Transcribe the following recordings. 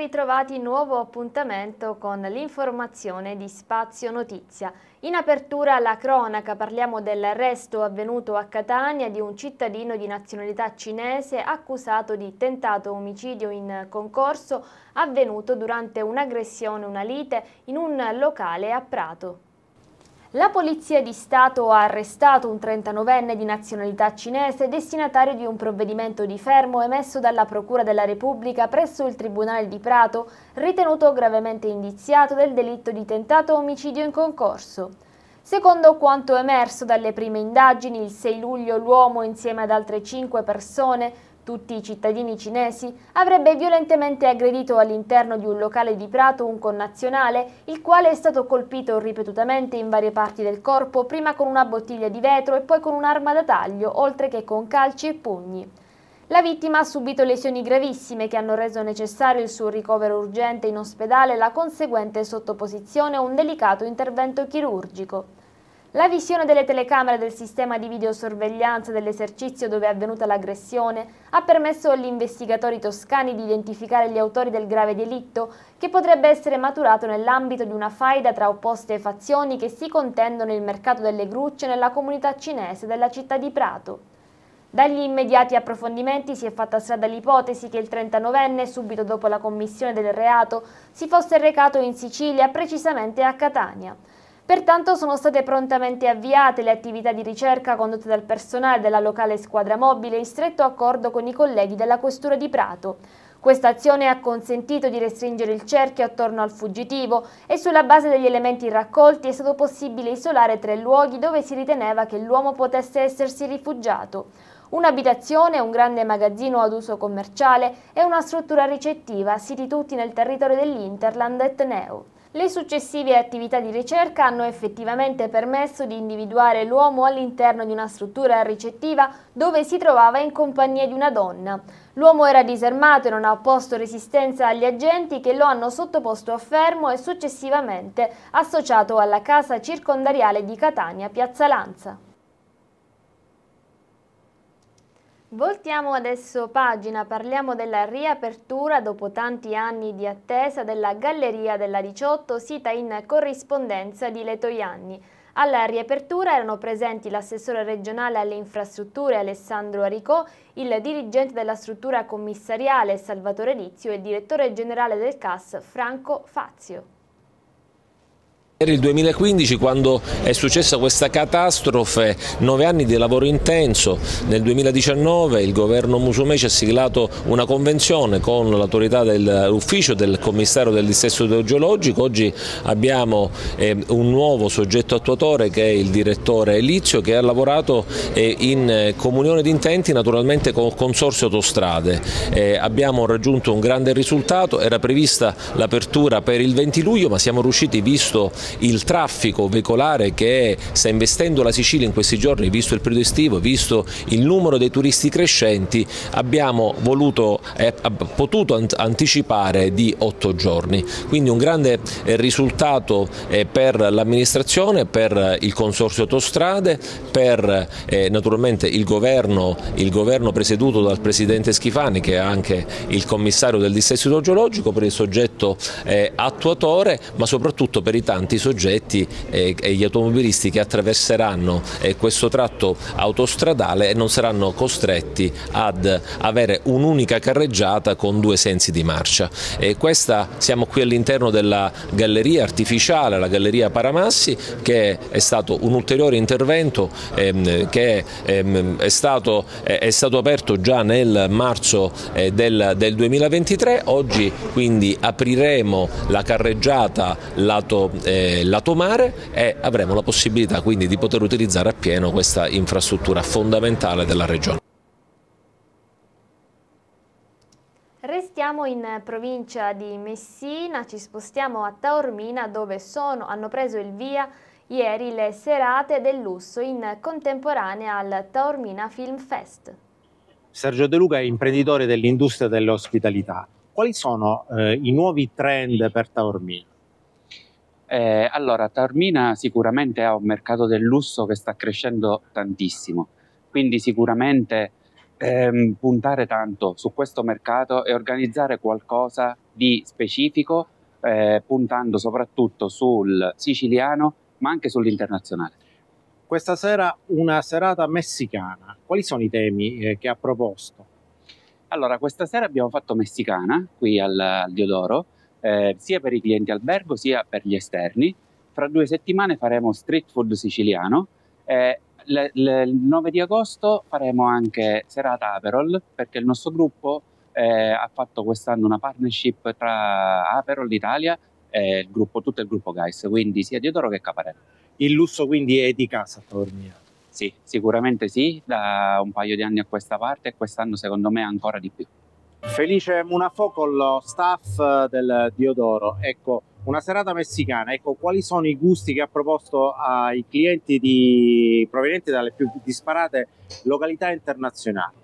ritrovati, nuovo appuntamento con l'informazione di Spazio Notizia. In apertura alla cronaca parliamo dell'arresto avvenuto a Catania di un cittadino di nazionalità cinese accusato di tentato omicidio in concorso avvenuto durante un'aggressione, una lite, in un locale a Prato. La Polizia di Stato ha arrestato un 39enne di nazionalità cinese destinatario di un provvedimento di fermo emesso dalla Procura della Repubblica presso il Tribunale di Prato, ritenuto gravemente indiziato del delitto di tentato omicidio in concorso. Secondo quanto emerso dalle prime indagini, il 6 luglio l'uomo insieme ad altre 5 persone tutti i cittadini cinesi, avrebbe violentemente aggredito all'interno di un locale di Prato un connazionale, il quale è stato colpito ripetutamente in varie parti del corpo, prima con una bottiglia di vetro e poi con un'arma da taglio, oltre che con calci e pugni. La vittima ha subito lesioni gravissime che hanno reso necessario il suo ricovero urgente in ospedale e la conseguente sottoposizione a un delicato intervento chirurgico. La visione delle telecamere del sistema di videosorveglianza dell'esercizio dove è avvenuta l'aggressione ha permesso agli investigatori toscani di identificare gli autori del grave delitto che potrebbe essere maturato nell'ambito di una faida tra opposte fazioni che si contendono il mercato delle grucce nella comunità cinese della città di Prato. Dagli immediati approfondimenti si è fatta strada l'ipotesi che il 39enne, subito dopo la commissione del reato, si fosse recato in Sicilia, precisamente a Catania. Pertanto sono state prontamente avviate le attività di ricerca condotte dal personale della locale squadra mobile in stretto accordo con i colleghi della Questura di Prato. Questa azione ha consentito di restringere il cerchio attorno al fuggitivo e sulla base degli elementi raccolti è stato possibile isolare tre luoghi dove si riteneva che l'uomo potesse essersi rifugiato. Un'abitazione, un grande magazzino ad uso commerciale e una struttura ricettiva siti tutti nel territorio dell'Interland etneo. Le successive attività di ricerca hanno effettivamente permesso di individuare l'uomo all'interno di una struttura ricettiva dove si trovava in compagnia di una donna. L'uomo era disarmato e non ha opposto resistenza agli agenti che lo hanno sottoposto a fermo e successivamente associato alla casa circondariale di Catania, Piazza Lanza. Voltiamo adesso pagina, parliamo della riapertura dopo tanti anni di attesa della Galleria della 18 sita in corrispondenza di Letoianni. Alla riapertura erano presenti l'assessore regionale alle infrastrutture Alessandro Aricò, il dirigente della struttura commissariale Salvatore Lizio e il direttore generale del CAS Franco Fazio. Era il 2015 quando è successa questa catastrofe, nove anni di lavoro intenso. Nel 2019 il governo Musumeci ha siglato una convenzione con l'autorità dell'ufficio del commissario del dissesto idrogeologico. Oggi abbiamo eh, un nuovo soggetto attuatore che è il direttore Elizio che ha lavorato eh, in eh, comunione di intenti naturalmente con il Consorzio Autostrade. Eh, abbiamo raggiunto un grande risultato, era prevista l'apertura per il 20 luglio ma siamo riusciti, visto il traffico veicolare che sta investendo la Sicilia in questi giorni, visto il periodo estivo, visto il numero dei turisti crescenti, abbiamo voluto, eh, potuto anticipare di otto giorni. Quindi un grande eh, risultato eh, per l'amministrazione, per il Consorzio Autostrade, per eh, naturalmente il governo, il governo presieduto dal Presidente Schifani che è anche il commissario del dissesto idrogeologico, per il soggetto eh, attuatore, ma soprattutto per i tanti soggetti e, eh, e gli automobilisti che attraverseranno eh, questo tratto autostradale non saranno costretti ad avere un'unica carreggiata con due sensi di marcia. Questa, siamo qui all'interno della galleria artificiale, la galleria Paramassi, che è stato un ulteriore intervento ehm, che ehm, è, stato, eh, è, stato, aperto già nel marzo eh, del, del, 2023. Oggi quindi apriremo la carreggiata lato, eh, eh, lato mare e avremo la possibilità quindi di poter utilizzare appieno questa infrastruttura fondamentale della regione. Restiamo in provincia di Messina, ci spostiamo a Taormina dove sono, hanno preso il via ieri le serate del lusso in contemporanea al Taormina Film Fest. Sergio De Luca è imprenditore dell'industria dell'ospitalità. Quali sono eh, i nuovi trend per Taormina? Eh, allora, Taormina sicuramente ha un mercato del lusso che sta crescendo tantissimo, quindi sicuramente ehm, puntare tanto su questo mercato e organizzare qualcosa di specifico, eh, puntando soprattutto sul siciliano, ma anche sull'internazionale. Questa sera una serata messicana, quali sono i temi eh, che ha proposto? Allora, questa sera abbiamo fatto messicana qui al, al Diodoro eh, sia per i clienti albergo sia per gli esterni. Fra due settimane faremo street food siciliano. Eh, le, le, il 9 di agosto faremo anche serata Aperol perché il nostro gruppo eh, ha fatto quest'anno una partnership tra Aperol Italia e il gruppo, tutto il gruppo Guys, quindi sia Diodoro che Caparello. Il lusso quindi è di casa a Sì, sicuramente sì, da un paio di anni a questa parte e quest'anno secondo me ancora di più. Felice Munafò con lo staff eh, del Diodoro. Ecco, una serata messicana, ecco, quali sono i gusti che ha proposto ai clienti di, provenienti dalle più disparate località internazionali?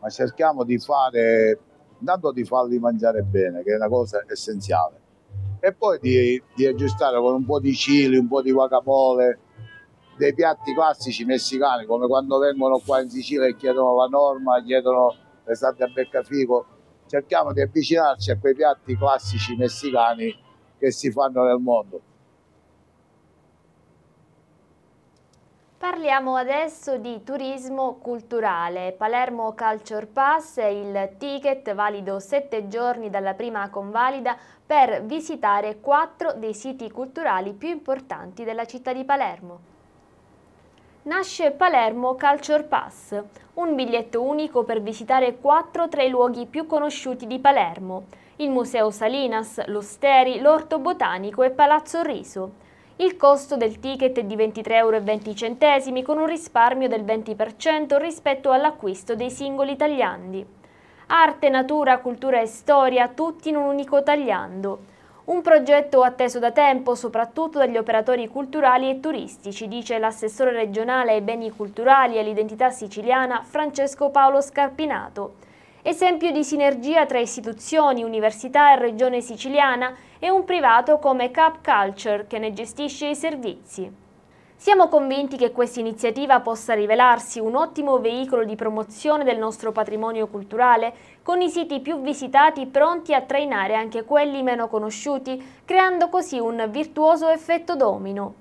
Ma cerchiamo di fare, intanto di farli mangiare bene, che è una cosa essenziale, e poi di, di aggiustare con un po' di chili, un po' di guacamole, dei piatti classici messicani, come quando vengono qua in Sicilia e chiedono la norma, chiedono l'estate a beccafico, cerchiamo di avvicinarci a quei piatti classici messicani che si fanno nel mondo. Parliamo adesso di turismo culturale. Palermo Culture Pass è il ticket valido sette giorni dalla prima convalida per visitare quattro dei siti culturali più importanti della città di Palermo. Nasce Palermo Culture Pass, un biglietto unico per visitare quattro tra i luoghi più conosciuti di Palermo, il Museo Salinas, l'Osteri, l'Orto Botanico e Palazzo Riso. Il costo del ticket è di 23,20 euro con un risparmio del 20% rispetto all'acquisto dei singoli tagliandi. Arte, natura, cultura e storia, tutti in un unico tagliando. Un progetto atteso da tempo, soprattutto dagli operatori culturali e turistici, dice l'assessore regionale ai beni culturali e all'identità siciliana Francesco Paolo Scarpinato. Esempio di sinergia tra istituzioni, università e regione siciliana è un privato come Cap Culture che ne gestisce i servizi. Siamo convinti che questa iniziativa possa rivelarsi un ottimo veicolo di promozione del nostro patrimonio culturale, con i siti più visitati pronti a trainare anche quelli meno conosciuti, creando così un virtuoso effetto domino.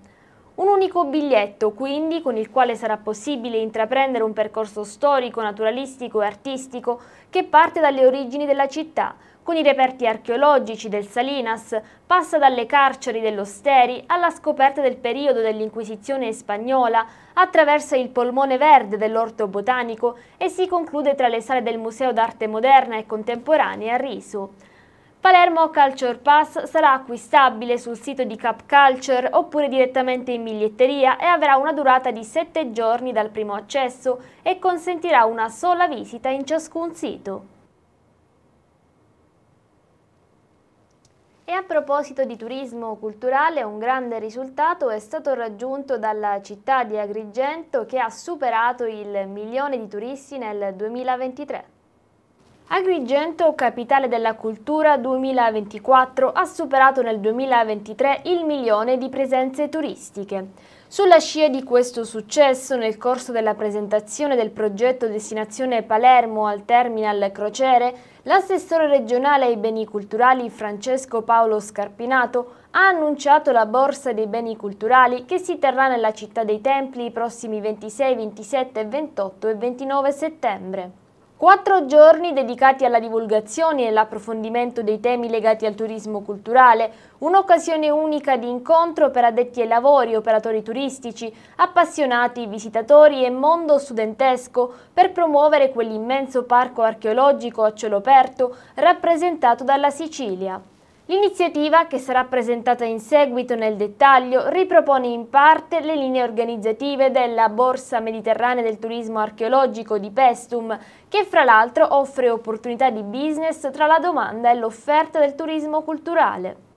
Un unico biglietto, quindi, con il quale sarà possibile intraprendere un percorso storico, naturalistico e artistico che parte dalle origini della città, con i reperti archeologici del Salinas, passa dalle carceri dell'Osteri alla scoperta del periodo dell'Inquisizione spagnola, attraversa il polmone verde dell'orto botanico e si conclude tra le sale del Museo d'arte moderna e contemporanea a Riso. Palermo Culture Pass sarà acquistabile sul sito di Cap Culture oppure direttamente in biglietteria e avrà una durata di 7 giorni dal primo accesso e consentirà una sola visita in ciascun sito. E a proposito di turismo culturale, un grande risultato è stato raggiunto dalla città di Agrigento che ha superato il milione di turisti nel 2023. Agrigento, capitale della cultura 2024, ha superato nel 2023 il milione di presenze turistiche. Sulla scia di questo successo, nel corso della presentazione del progetto Destinazione Palermo al Terminal Crociere, l'assessore regionale ai beni culturali Francesco Paolo Scarpinato ha annunciato la borsa dei beni culturali che si terrà nella città dei Templi i prossimi 26, 27, 28 e 29 settembre. Quattro giorni dedicati alla divulgazione e all'approfondimento dei temi legati al turismo culturale, un'occasione unica di incontro per addetti ai lavori, operatori turistici, appassionati, visitatori e mondo studentesco per promuovere quell'immenso parco archeologico a cielo aperto rappresentato dalla Sicilia. L'iniziativa, che sarà presentata in seguito nel dettaglio, ripropone in parte le linee organizzative della Borsa Mediterranea del Turismo Archeologico di Pestum, che fra l'altro offre opportunità di business tra la domanda e l'offerta del turismo culturale.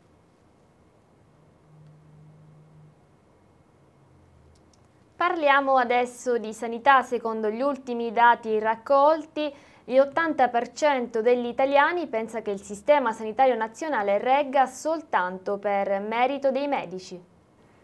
Parliamo adesso di sanità secondo gli ultimi dati raccolti l'80% degli italiani pensa che il sistema sanitario nazionale regga soltanto per merito dei medici.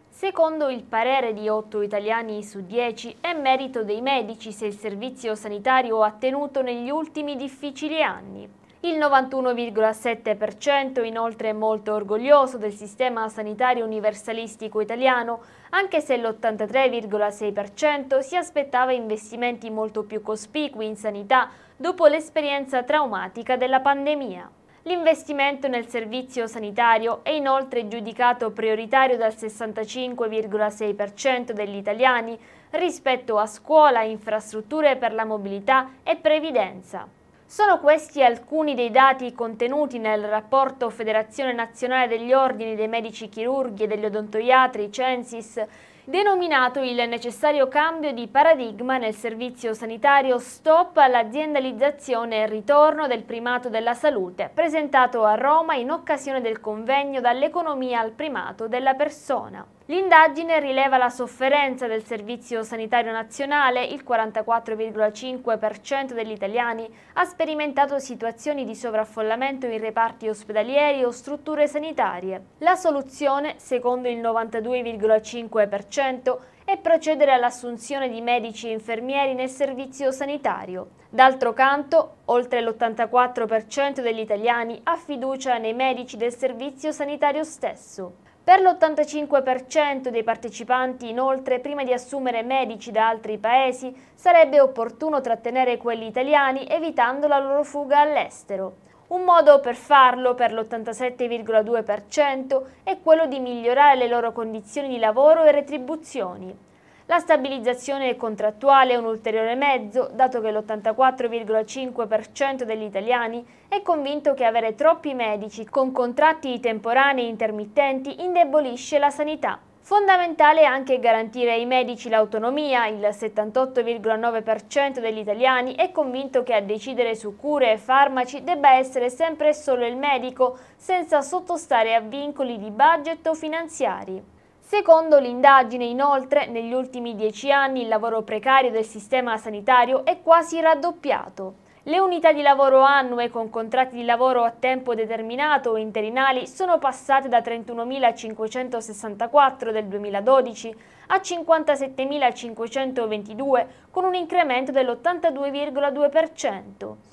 Secondo il parere di 8 italiani su 10 è merito dei medici se il servizio sanitario ha tenuto negli ultimi difficili anni, il 91,7% inoltre è molto orgoglioso del sistema sanitario universalistico italiano, anche se l'83,6% si aspettava investimenti molto più cospicui in sanità dopo l'esperienza traumatica della pandemia. L'investimento nel servizio sanitario è inoltre giudicato prioritario dal 65,6% degli italiani rispetto a scuola, infrastrutture per la mobilità e previdenza. Sono questi alcuni dei dati contenuti nel rapporto Federazione Nazionale degli Ordini dei Medici Chirurghi e degli Odontoiatri Censis denominato il necessario cambio di paradigma nel servizio sanitario Stop all'aziendalizzazione e ritorno del primato della salute, presentato a Roma in occasione del convegno dall'economia al primato della persona. L'indagine rileva la sofferenza del Servizio Sanitario Nazionale, il 44,5% degli italiani ha sperimentato situazioni di sovraffollamento in reparti ospedalieri o strutture sanitarie. La soluzione, secondo il 92,5%, è procedere all'assunzione di medici e infermieri nel servizio sanitario. D'altro canto, oltre l'84% degli italiani ha fiducia nei medici del servizio sanitario stesso. Per l'85% dei partecipanti, inoltre, prima di assumere medici da altri paesi, sarebbe opportuno trattenere quelli italiani evitando la loro fuga all'estero. Un modo per farlo, per l'87,2%, è quello di migliorare le loro condizioni di lavoro e retribuzioni. La stabilizzazione contrattuale è un ulteriore mezzo, dato che l'84,5% degli italiani è convinto che avere troppi medici con contratti temporanei intermittenti indebolisce la sanità. Fondamentale è anche garantire ai medici l'autonomia, il 78,9% degli italiani è convinto che a decidere su cure e farmaci debba essere sempre solo il medico, senza sottostare a vincoli di budget o finanziari. Secondo l'indagine, inoltre, negli ultimi dieci anni il lavoro precario del sistema sanitario è quasi raddoppiato. Le unità di lavoro annue con contratti di lavoro a tempo determinato o interinali sono passate da 31.564 del 2012 a 57.522 con un incremento dell'82,2%.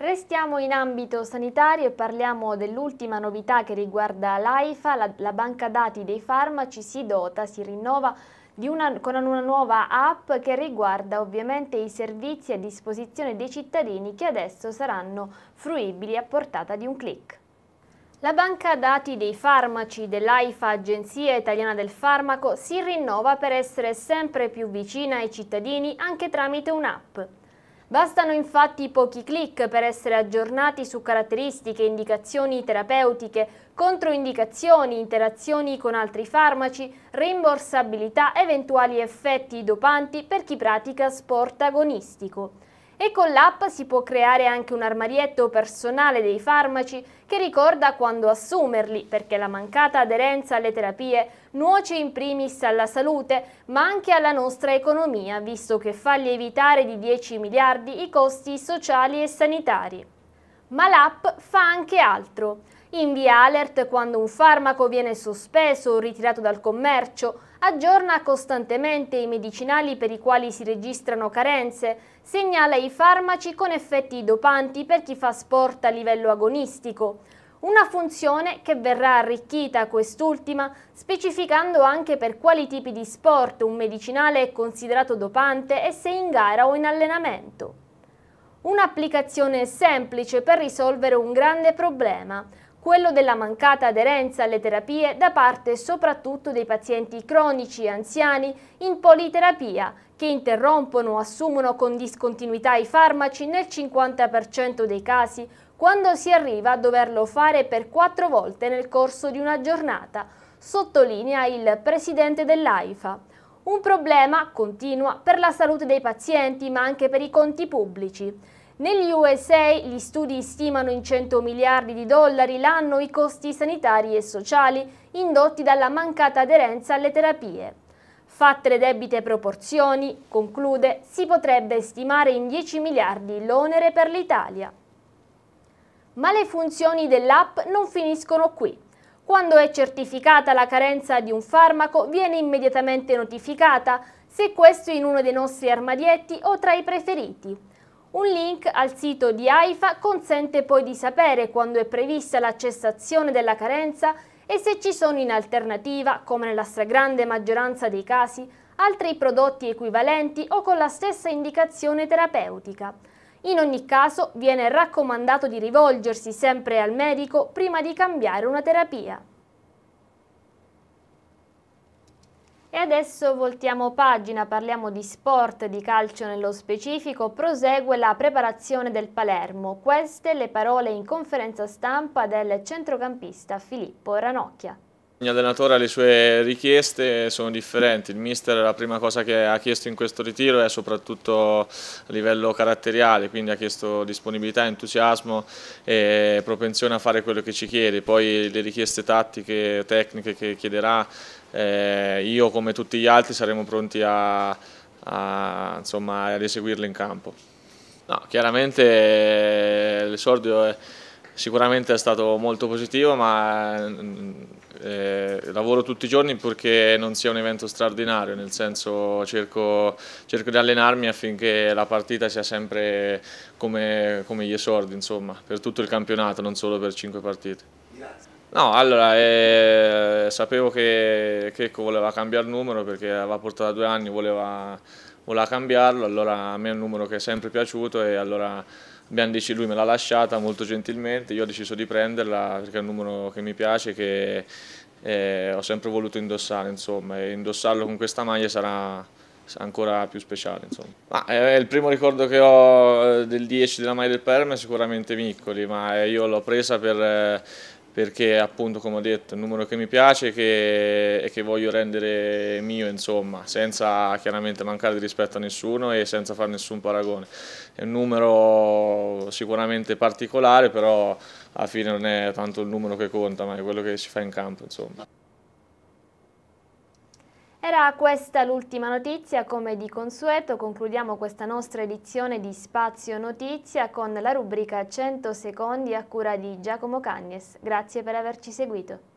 Restiamo in ambito sanitario e parliamo dell'ultima novità che riguarda l'AIFA, la, la, banca dati dei farmaci si dota, si rinnova una, con una nuova app che riguarda ovviamente i servizi a disposizione dei cittadini che adesso saranno fruibili a portata di un clic. La banca dati dei farmaci dell'AIFA, Agenzia Italiana del Farmaco, si rinnova per essere sempre più vicina ai cittadini anche tramite un'app. Bastano infatti pochi clic per essere aggiornati su caratteristiche, indicazioni terapeutiche, controindicazioni, interazioni con altri farmaci, rimborsabilità, eventuali effetti dopanti per chi pratica sport agonistico. E con l'app si può creare anche un armadietto personale dei farmaci che ricorda quando assumerli, perché la mancata aderenza alle terapie nuoce in primis alla salute, ma anche alla nostra economia, visto che fa lievitare di 10 miliardi i costi sociali e sanitari. Ma l'app fa anche altro. Invia alert quando un farmaco viene sospeso o ritirato dal commercio, aggiorna costantemente i medicinali per i quali si registrano carenze, segnala i farmaci con effetti dopanti per chi fa sport a livello agonistico. Una funzione che verrà arricchita quest'ultima specificando anche per quali tipi di sport un medicinale è considerato dopante e se in gara o in allenamento. Un'applicazione semplice per risolvere un grande problema, quello della mancata aderenza alle terapie da parte soprattutto dei pazienti cronici e anziani in politerapia, che interrompono o assumono con discontinuità i farmaci nel 50% dei casi, quando si arriva a doverlo fare per quattro volte nel corso di una giornata, sottolinea il presidente dell'AIFA. Un problema, continua, per la salute dei pazienti ma anche per i conti pubblici. Negli USA gli studi stimano in 100 miliardi di dollari l'anno i costi sanitari e sociali indotti dalla mancata aderenza alle terapie. Fatte le debite proporzioni, conclude, si potrebbe stimare in 10 miliardi l'onere per l'Italia. Ma le funzioni dell'app non finiscono qui. Quando è certificata la carenza di un farmaco viene immediatamente notificata se questo è in uno dei nostri armadietti o tra i preferiti. Un link al sito di AIFA consente poi di sapere quando è prevista la cessazione della carenza e se ci sono in alternativa, come nella stragrande maggioranza dei casi, altri prodotti equivalenti o con la stessa indicazione terapeutica. In ogni caso viene raccomandato di rivolgersi sempre al medico prima di cambiare una terapia. E adesso voltiamo pagina, parliamo di sport, di calcio nello specifico, prosegue la preparazione del Palermo. Queste le parole in conferenza stampa del centrocampista Filippo Ranocchia. Ogni allenatore ha le sue richieste, sono differenti, il mister la prima cosa che ha chiesto in questo ritiro è soprattutto a livello caratteriale, quindi ha chiesto disponibilità, entusiasmo e propensione a fare quello che ci chiede, poi le richieste tattiche, tecniche che chiederà eh, io come tutti gli altri saremo pronti a, a, insomma, ad eseguirlo in campo. No, chiaramente eh, l'esordio è sicuramente è stato molto positivo, ma mm, eh, lavoro tutti i giorni purché non sia un evento straordinario, nel senso cerco, cerco di allenarmi affinché la partita sia sempre come, come gli esordi, insomma, per tutto il campionato, non solo per cinque partite. Grazie. No, allora, eh, sapevo che Checco voleva cambiare il numero perché aveva portato da due anni, voleva, voleva, cambiarlo, allora a me è un numero che è sempre piaciuto e allora abbiamo deciso, lui me l'ha lasciata molto gentilmente, io ho deciso di prenderla perché è un numero che mi piace, che eh, ho sempre voluto indossare, insomma, e indossarlo con questa maglia sarà, ancora più speciale. Insomma. Ma, eh, il primo ricordo che ho eh, del 10 della maglia del Perm è sicuramente Miccoli, ma eh, io l'ho presa per, eh, perché appunto come ho detto è un numero che mi piace e che, e che voglio rendere mio insomma senza chiaramente mancare di rispetto a nessuno e senza fare nessun paragone è un numero sicuramente particolare però alla fine non è tanto il numero che conta ma è quello che si fa in campo insomma era questa l'ultima notizia, come di consueto concludiamo questa nostra edizione di Spazio Notizia con la rubrica 100 secondi a cura di Giacomo Cagnes. Grazie per averci seguito.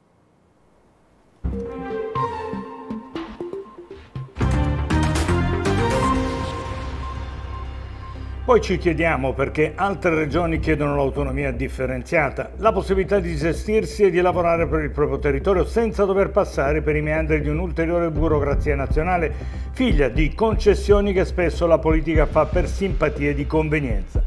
Poi ci chiediamo perché altre regioni chiedono l'autonomia differenziata, la possibilità di gestirsi e di lavorare per il proprio territorio senza dover passare per i meandri di un'ulteriore burocrazia nazionale, figlia di concessioni che spesso la politica fa per simpatie di convenienza.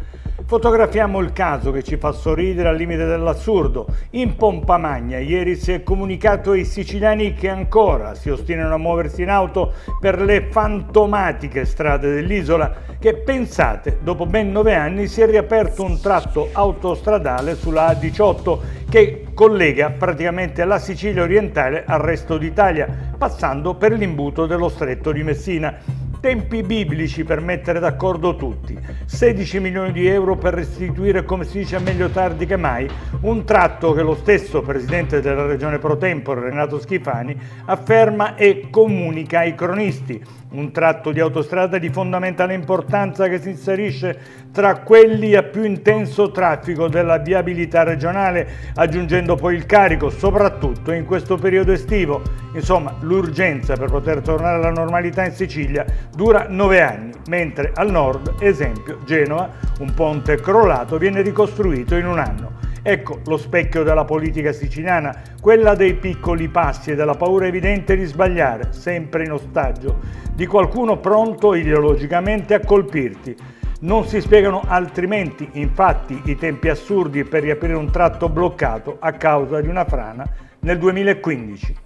Fotografiamo il caso che ci fa sorridere al limite dell'assurdo. In pompa magna, ieri si è comunicato ai siciliani che ancora si ostinano a muoversi in auto per le fantomatiche strade dell'isola che pensate dopo ben nove anni si è riaperto un tratto autostradale sulla A18 che collega praticamente la Sicilia orientale al resto d'Italia passando per l'imbuto dello stretto di Messina tempi biblici per mettere d'accordo tutti, 16 milioni di euro per restituire, come si dice, meglio tardi che mai, un tratto che lo stesso presidente della regione pro tempore Renato Schifani afferma e comunica ai cronisti, un tratto di autostrada di fondamentale importanza che si inserisce tra quelli a più intenso traffico della viabilità regionale, aggiungendo poi il carico, soprattutto in questo periodo estivo. Insomma, l'urgenza per poter tornare alla normalità in Sicilia dura 9 anni, mentre al nord, esempio Genova, un ponte crollato viene ricostruito in un anno. Ecco lo specchio della politica siciliana, quella dei piccoli passi e della paura evidente di sbagliare, sempre in ostaggio, di qualcuno pronto ideologicamente a colpirti. Non si spiegano altrimenti, infatti, i tempi assurdi per riaprire un tratto bloccato a causa di una frana nel 2015.